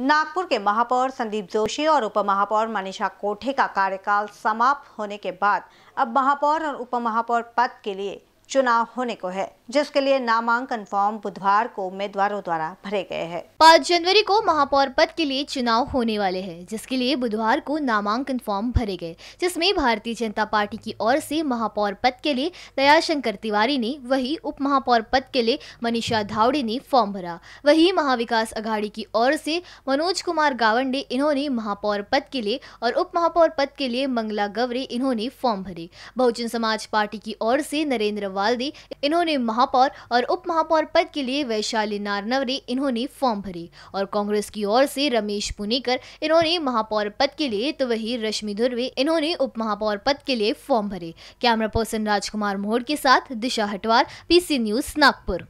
नागपुर के महापौर संदीप जोशी और उप महापौर मनीषा कोठे का कार्यकाल समाप्त होने के बाद अब महापौर और उप महापौर पद के लिए चुनाव होने को है जिसके लिए नामांकन फॉर्म बुधवार को उम्मीदवारों द्वारा भरे गए हैं पाँच जनवरी को महापौर पद के लिए चुनाव होने वाले हैं जिसके लिए बुधवार को नामांकन फॉर्म भरे गए जिसमें भारतीय जनता पार्टी की ओर से महापौर पद के लिए दयाशंकर तिवारी ने वही उप महापौर पद के लिए मनीषा धावड़े ने फॉर्म भरा वही महाविकास अघाड़ी की ओर से मनोज कुमार गावंडे इन्होंने महापौर पद के लिए और उप महापौर पद के लिए मंगला गवरे इन्होंने फॉर्म भरे बहुजन समाज पार्टी की ओर से नरेंद्र अग्रवाल दी इन्होंने महापौर और उप महापौर पद के लिए वैशाली नारनवरे इन्होंने फॉर्म भरे और कांग्रेस की ओर से रमेश पुनीकर इन्होंने महापौर पद के लिए तो वही रश्मि धुर्वे इन्होंने उप महापौर पद के लिए फॉर्म भरे कैमरा पर्सन राजकुमार मोहड़ के साथ दिशा हटवार पीसी न्यूज नागपुर